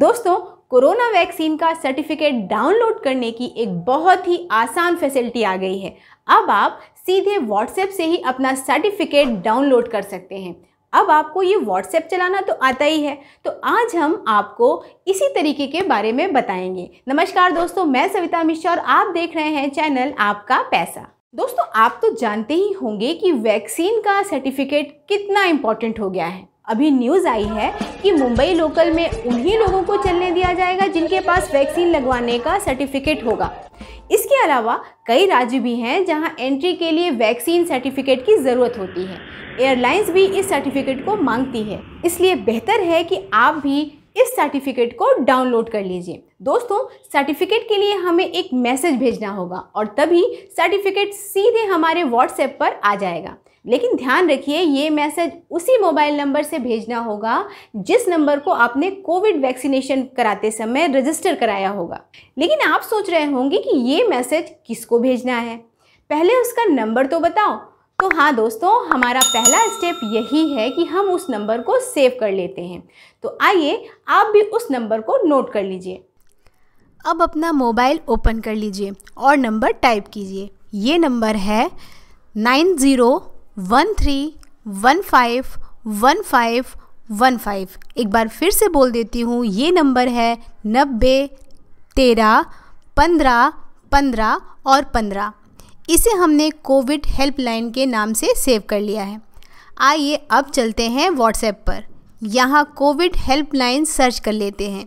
दोस्तों corona vaccine का certificate download करने की एक बहुत ही आसान फैसिलिटी आ गई है अब आप सीधे व्हाट्सएप से ही अपना सर्टिफिकेट डाउनलोड कर सकते हैं अब आपको ये व्हाट्सएप चलाना तो आता ही है तो आज हम आपको इसी तरीके के बारे में बताएंगे नमस्कार दोस्तों मैं सविता मिश्रा और आप देख रहे हैं चैनल आपका पैसा दोस्तों आप तो जानते ही होंगे कि वैक्सीन का सर्टिफिकेट कितना इम्पोर्टेंट हो गया है अभी न्यूज़ आई है कि मुंबई लोकल में उन्हीं लोगों को चलने दिया जाएगा जिनके पास वैक्सीन लगवाने का सर्टिफिकेट होगा इसके अलावा कई राज्य भी हैं जहां एंट्री के लिए वैक्सीन सर्टिफिकेट की ज़रूरत होती है एयरलाइंस भी इस सर्टिफिकेट को मांगती है इसलिए बेहतर है कि आप भी इस सर्टिफिकेट को डाउनलोड कर लीजिए दोस्तों सर्टिफिकेट के लिए हमें एक मैसेज भेजना होगा और तभी सर्टिफिकेट सीधे हमारे व्हाट्सएप पर आ जाएगा लेकिन ध्यान रखिए ये मैसेज उसी मोबाइल नंबर से भेजना होगा जिस नंबर को आपने कोविड वैक्सीनेशन कराते समय रजिस्टर कराया होगा लेकिन आप सोच रहे होंगे कि ये मैसेज किसको भेजना है पहले उसका नंबर तो बताओ तो हाँ दोस्तों हमारा पहला स्टेप यही है कि हम उस नंबर को सेव कर लेते हैं तो आइए आप भी उस नंबर को नोट कर लीजिए अब अपना मोबाइल ओपन कर लीजिए और नंबर टाइप कीजिए ये नंबर है nine zero one three one five one five one five एक बार फिर से बोल देती हूँ ये नंबर है नब्बे तेरह पंद्रह पंद्रह और पंद्रह इसे हमने कोविड हेल्पलाइन के नाम से सेव कर लिया है आइए अब चलते हैं व्हाट्सएप पर यहाँ कोविड हेल्पलाइन सर्च कर लेते हैं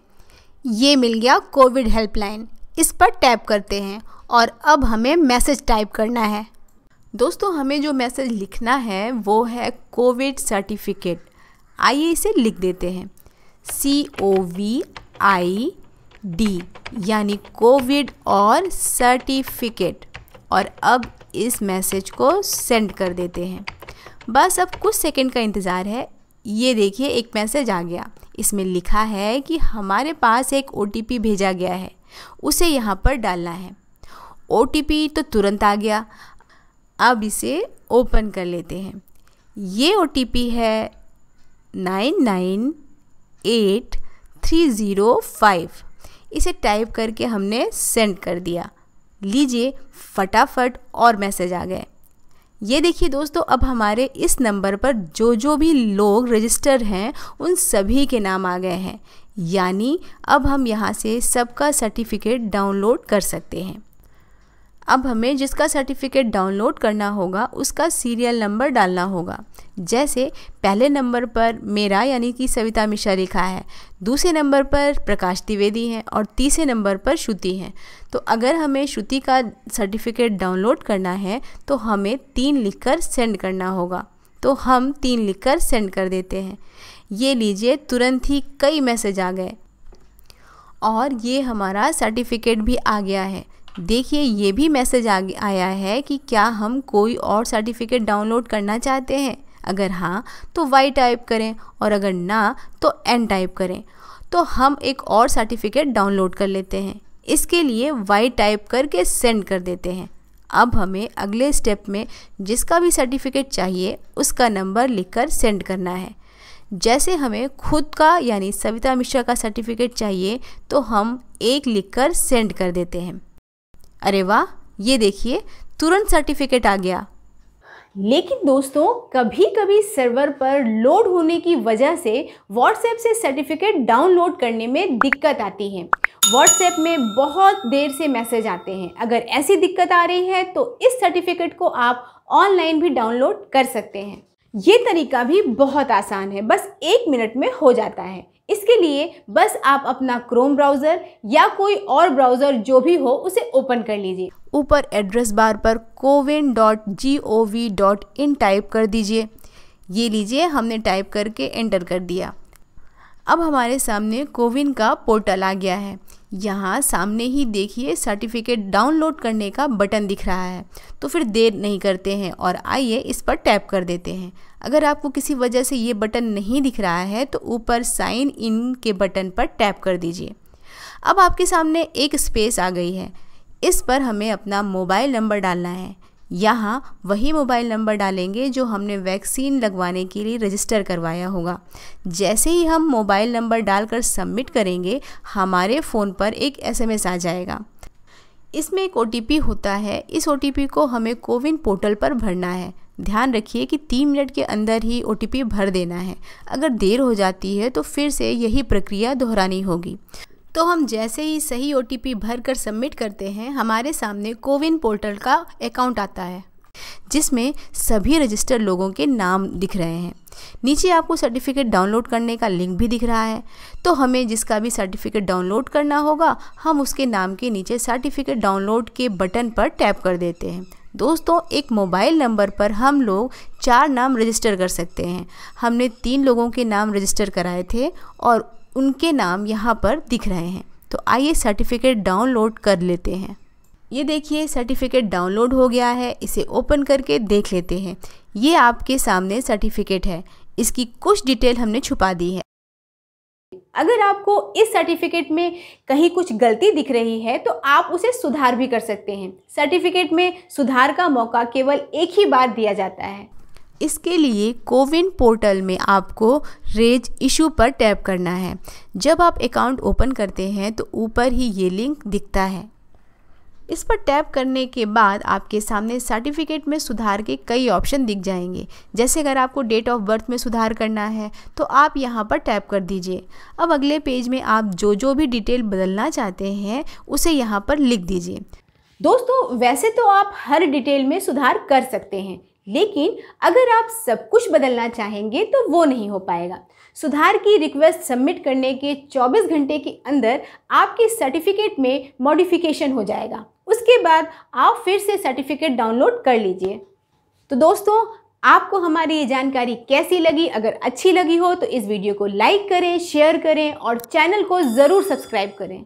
ये मिल गया कोविड हेल्पलाइन इस पर टैप करते हैं और अब हमें मैसेज टाइप करना है दोस्तों हमें जो मैसेज लिखना है वो है कोविड सर्टिफिकेट आइए इसे लिख देते हैं C O V I D यानी कोविड और सर्टिफिकेट और अब इस मैसेज को सेंड कर देते हैं बस अब कुछ सेकंड का इंतज़ार है ये देखिए एक मैसेज आ गया इसमें लिखा है कि हमारे पास एक ओ भेजा गया है उसे यहाँ पर डालना है ओ तो तुरंत आ गया अब इसे ओपन कर लेते हैं ये ओ है nine nine eight three zero five इसे टाइप करके हमने सेंड कर दिया लीजिए फटाफट और मैसेज आ गए ये देखिए दोस्तों अब हमारे इस नंबर पर जो जो भी लोग रजिस्टर हैं उन सभी के नाम आ गए हैं यानी अब हम यहाँ से सबका सर्टिफिकेट डाउनलोड कर सकते हैं अब हमें जिसका सर्टिफिकेट डाउनलोड करना होगा उसका सीरियल नंबर डालना होगा जैसे पहले नंबर पर मेरा यानी कि सविता मिश्रा लिखा है दूसरे नंबर पर प्रकाश द्विवेदी हैं और तीसरे नंबर पर श्रुति हैं तो अगर हमें श्रुति का सर्टिफिकेट डाउनलोड करना है तो हमें तीन लिखकर सेंड करना होगा तो हम तीन लिखकर सेंड कर देते हैं ये लीजिए तुरंत ही कई मैसेज आ गए और ये हमारा सर्टिफिकेट भी आ गया है देखिए ये भी मैसेज आ आया है कि क्या हम कोई और सर्टिफिकेट डाउनलोड करना चाहते हैं अगर हाँ तो वाई टाइप करें और अगर ना तो एन टाइप करें तो हम एक और सर्टिफिकेट डाउनलोड कर लेते हैं इसके लिए वाई टाइप करके सेंड कर देते हैं अब हमें अगले स्टेप में जिसका भी सर्टिफिकेट चाहिए उसका नंबर लिखकर सेंड करना है जैसे हमें खुद का यानी सविता मिश्रा का सर्टिफिकेट चाहिए तो हम एक लिखकर सेंड कर देते हैं अरे वाह ये देखिए तुरंत सर्टिफिकेट आ गया लेकिन दोस्तों कभी कभी सर्वर पर लोड होने की वजह से व्हाट्सएप से सर्टिफिकेट डाउनलोड करने में दिक्कत आती है व्हाट्सएप में बहुत देर से मैसेज आते हैं अगर ऐसी दिक्कत आ रही है तो इस सर्टिफिकेट को आप ऑनलाइन भी डाउनलोड कर सकते हैं ये तरीका भी बहुत आसान है बस एक मिनट में हो जाता है इसके लिए बस आप अपना क्रोम ब्राउज़र या कोई और ब्राउज़र जो भी हो उसे ओपन कर लीजिए ऊपर एड्रेस बार पर CoWIN dot G O V dot in type कर दीजिए ये लीजिए हमने टाइप करके एंटर कर दिया अब हमारे सामने कोविन का पोर्टल आ गया है यहाँ सामने ही देखिए सर्टिफिकेट डाउनलोड करने का बटन दिख रहा है तो फिर देर नहीं करते हैं और आइए इस पर टैप कर देते हैं अगर आपको किसी वजह से ये बटन नहीं दिख रहा है तो ऊपर साइन इन के बटन पर टैप कर दीजिए अब आपके सामने एक स्पेस आ गई है इस पर हमें अपना मोबाइल नंबर डालना है यहाँ वही मोबाइल नंबर डालेंगे जो हमने वैक्सीन लगवाने के लिए रजिस्टर करवाया होगा जैसे ही हम मोबाइल नंबर डालकर सबमिट करेंगे हमारे फ़ोन पर एक एसएमएस आ जाएगा इसमें एक ओ होता है इस ओ को हमें कोविन पोर्टल पर भरना है ध्यान रखिए कि तीन मिनट के अंदर ही ओ भर देना है अगर देर हो जाती है तो फिर से यही प्रक्रिया दोहरानी होगी तो हम जैसे ही सही ओ भर कर सबमिट करते हैं हमारे सामने कोविन पोर्टल का अकाउंट आता है जिसमें सभी रजिस्टर्ड लोगों के नाम दिख रहे हैं नीचे आपको सर्टिफिकेट डाउनलोड करने का लिंक भी दिख रहा है तो हमें जिसका भी सर्टिफिकेट डाउनलोड करना होगा हम उसके नाम के नीचे सर्टिफिकेट डाउनलोड के बटन पर टैप कर देते हैं दोस्तों एक मोबाइल नंबर पर हम लोग चार नाम रजिस्टर कर सकते हैं हमने तीन लोगों के नाम रजिस्टर कराए थे और उनके नाम यहाँ पर दिख रहे हैं तो आइए सर्टिफिकेट डाउनलोड कर लेते हैं ये देखिए सर्टिफिकेट डाउनलोड हो गया है इसे ओपन करके देख लेते हैं ये आपके सामने सर्टिफिकेट है इसकी कुछ डिटेल हमने छुपा दी है अगर आपको इस सर्टिफिकेट में कहीं कुछ गलती दिख रही है तो आप उसे सुधार भी कर सकते हैं सर्टिफिकेट में सुधार का मौका केवल एक ही बार दिया जाता है इसके लिए कोविन पोर्टल में आपको रेज इशू पर टैप करना है जब आप अकाउंट ओपन करते हैं तो ऊपर ही ये लिंक दिखता है इस पर टैप करने के बाद आपके सामने सर्टिफिकेट में सुधार के कई ऑप्शन दिख जाएंगे जैसे अगर आपको डेट ऑफ बर्थ में सुधार करना है तो आप यहाँ पर टैप कर दीजिए अब अगले पेज में आप जो जो भी डिटेल बदलना चाहते हैं उसे यहाँ पर लिख दीजिए दोस्तों वैसे तो आप हर डिटेल में सुधार कर सकते हैं लेकिन अगर आप सब कुछ बदलना चाहेंगे तो वो नहीं हो पाएगा सुधार की रिक्वेस्ट सबमिट करने के 24 घंटे के अंदर आपके सर्टिफिकेट में मॉडिफिकेशन हो जाएगा उसके बाद आप फिर से सर्टिफिकेट डाउनलोड कर लीजिए तो दोस्तों आपको हमारी ये जानकारी कैसी लगी अगर अच्छी लगी हो तो इस वीडियो को लाइक करें शेयर करें और चैनल को ज़रूर सब्सक्राइब करें